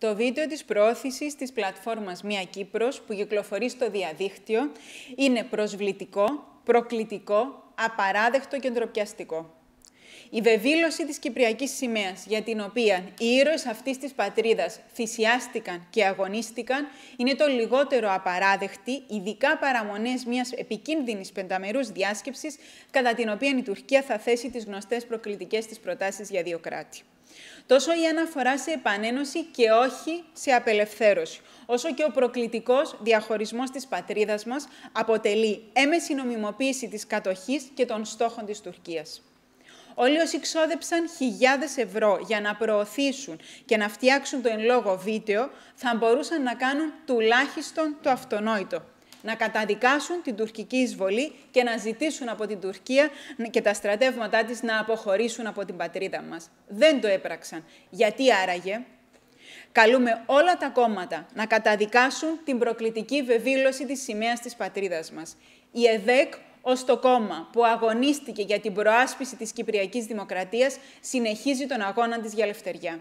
Το βίντεο της προώθησης της πλατφόρμας Μια Κύπρος που κυκλοφορεί στο διαδίκτυο είναι προσβλητικό, προκλητικό, απαράδεκτο και ντροπιαστικό. Η βεβήλωση της Κυπριακής σημαίας για την οποία οι ήρωες αυτής της πατρίδας θυσιάστηκαν και αγωνίστηκαν είναι το λιγότερο απαράδεκτη, ειδικά παραμονές μιας επικίνδυνης πενταμερούς διάσκεψης κατά την οποία η Τουρκία θα θέσει τις γνωστές προκλητικές της προτάσεις για δύο κράτη. Τόσο η αναφορά σε επανένωση και όχι σε απελευθέρωση, όσο και ο προκλητικός διαχωρισμός της πατρίδας μας αποτελεί έμεση νομιμοποίηση της κατοχής και των στόχων της Τουρκίας. Όλοι όσοι ξόδεψαν χιλιάδες ευρώ για να προωθήσουν και να φτιάξουν το εν λόγω βίντεο, θα μπορούσαν να κάνουν τουλάχιστον το αυτονόητο, να καταδικάσουν την τουρκική εισβολή και να ζητήσουν από την Τουρκία και τα στρατεύματά της να αποχωρήσουν από την πατρίδα μας. Δεν το έπραξαν. Γιατί άραγε... Καλούμε όλα τα κόμματα να καταδικάσουν την προκλητική βεβήλωση της σημαίας της πατρίδας μας. Η ΕΔΕΚ ως το κόμμα που αγωνίστηκε για την προάσπιση της Κυπριακής Δημοκρατίας συνεχίζει τον αγώνα της για ελευθεριά.